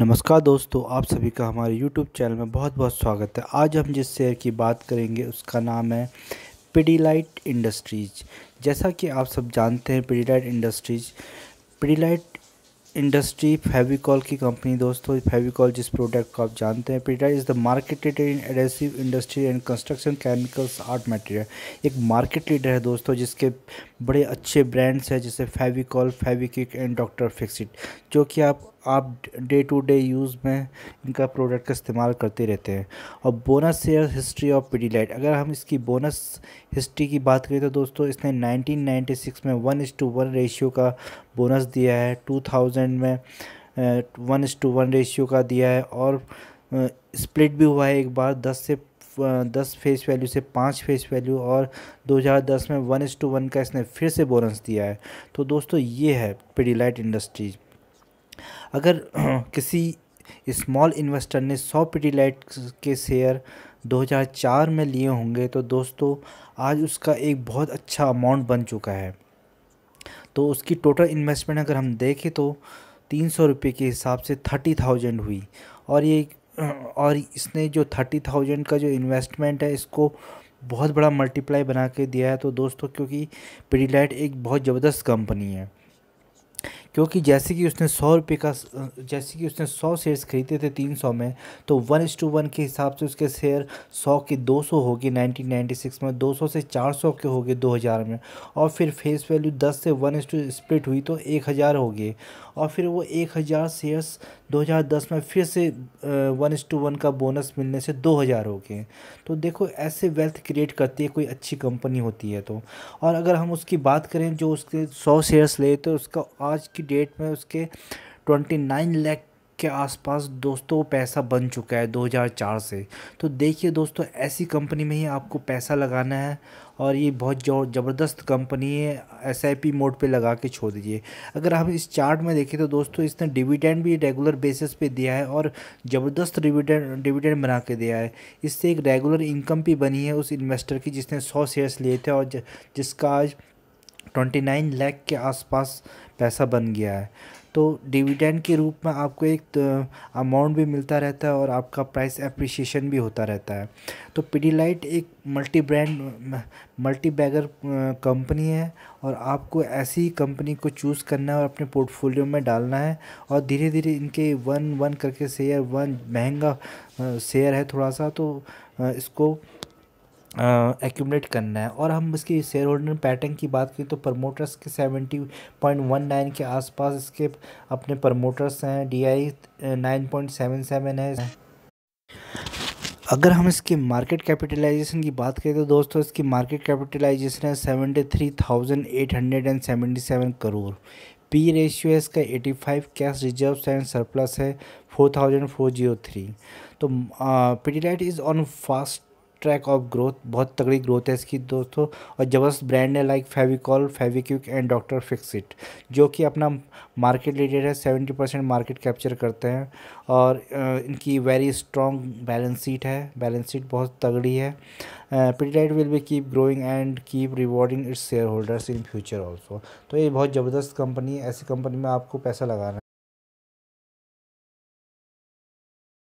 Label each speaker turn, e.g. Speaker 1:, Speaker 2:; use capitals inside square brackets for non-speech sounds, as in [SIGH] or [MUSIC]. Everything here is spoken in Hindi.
Speaker 1: नमस्कार दोस्तों आप सभी का हमारे YouTube चैनल में बहुत बहुत स्वागत है आज हम जिस शेयर की बात करेंगे उसका नाम है पिडीलाइट इंडस्ट्रीज जैसा कि आप सब जानते हैं Pidilite industries Pidilite industry Fevicol की कंपनी दोस्तों फेविकॉल जिस प्रोडक्ट को आप जानते हैं Pidilite is the marketed in adhesive industry and construction chemicals art material एक मार्केट लीडर है दोस्तों जिसके बड़े अच्छे ब्रांड्स हैं जैसे Fevicol Fevikwik and doctor Fixit जो कि आप आप डे टू डे यूज़ में इनका प्रोडक्ट का इस्तेमाल करते रहते हैं और bonus share history of Pidilite अगर हम इसकी बोनस हिस्ट्री की बात करें तो दोस्तों इसने 1996 में one is to one ratio का बोनस दिया है 2000 में one is to one ratio का दिया है और स्प्लिट भी हुआ है एक बार दस से दस फेस वैल्यू से पाँच फेस वैल्यू और 2010 में वन इस टू वन का इसने फिर से बोनस दिया है तो दोस्तों ये है पीडीलाइट इंडस्ट्रीज़ अगर [CLEARS THROAT] किसी स्मॉल इन्वेस्टर ने 100 लाइट के शेयर 2004 में लिए होंगे तो दोस्तों आज उसका एक बहुत अच्छा अमाउंट बन चुका है तो उसकी टोटल इन्वेस्टमेंट अगर हम देखें तो तीन सौ रुपये के हिसाब से थर्टी थाउजेंड हुई और ये [CLEARS THROAT] और इसने जो थर्टी थाउजेंड का जो इन्वेस्टमेंट है इसको बहुत बड़ा मल्टीप्लाई बना के दिया है तो दोस्तों क्योंकि पीडीलाइट एक बहुत ज़बरदस्त कंपनी है क्योंकि जैसे कि उसने सौ रुपये का जैसे कि उसने सौ शेयर्स खरीदे थे तीन सौ में तो वन इस टू वन के हिसाब से उसके शेयर सौ के दो सौ हो गए नाइनटीन नाइन्टी सिक्स में दो सौ से चार सौ के हो गए दो हज़ार में और फिर फेस वैल्यू दस से वन इस टू स्प्लिट हुई तो एक हज़ार हो गए और फिर वो एक हज़ार शेयर्स दो हज़ार दस में फिर से वन इस टू वन का बोनस मिलने से दो हज़ार हो गए तो देखो ऐसे वेल्थ क्रिएट करती है कोई अच्छी कंपनी होती है तो और अगर हम उसकी बात करें जो उसके सौ शेयर्स ले तो उसका आज की की डेट में उसके ट्वेंटी नाइन लैख के आसपास दोस्तों पैसा बन चुका है 2004 से तो देखिए दोस्तों ऐसी कंपनी में ही आपको पैसा लगाना है और ये बहुत ज़बरदस्त कंपनी है एस आई पी मोड पर लगा के छोड़ दीजिए अगर हम इस चार्ट में देखें तो दोस्तों इसने डिविडेंड भी रेगुलर बेसिस पे दिया है और ज़बरदस्त डिविडेंड डिविडेंड बना के दिया है इससे एक रेगुलर इनकम भी बनी है उस इन्वेस्टर की जिसने सौ शेयर्स लिए थे और जिसका आज ट्वेंटी नाइन लैख के आसपास पैसा बन गया है तो डिविडेंड के रूप में आपको एक अमाउंट भी मिलता रहता है और आपका प्राइस एप्रिसिएशन भी होता रहता है तो पीडीलाइट एक multi brand multi bagger company है और आपको ऐसी कंपनी को चूज़ करना है और अपने पोर्टफोलियो में डालना है और धीरे धीरे इनके वन वन करके शेयर वन महंगा शेयर है थोड़ा सा तो इसको एक्यूमलेट करना है और हम इसके शेयर होल्डर पैटर्न की बात करें तो प्रमोटर्स के सेवेंटी पॉइंट वन नाइन के आसपास इसके अपने प्रमोटर्स हैं D I nine point seven seven है अगर हम इसकी मार्केट कैपिटलाइजेशन की बात करें तो दोस्तों इसकी मार्केट कैपिटलाइजेशन है seventy three thousand eight hundred and seventy seven crore P ratio है इसका eighty five cash reserve and surplus है four thousand four zero three तो Pidilite is on fast track of growth बहुत तगड़ी ग्रोथ है इसकी दोस्तों और ज़बरदस्त ब्रांड है like Fevicol Fevikwik and doctor Fixit जो कि अपना मार्केट लीडर है सेवेंटी परसेंट मार्केट कैप्चर करते हैं और इनकी वेरी स्ट्रॉन्ग बैलेंस शीट है बैलेंस शीट बहुत तगड़ी है Pidilite will be keep growing and keep rewarding its shareholders in future also तो ये बहुत ज़बरदस्त कंपनी है ऐसी कंपनी में आपको पैसा लगाना है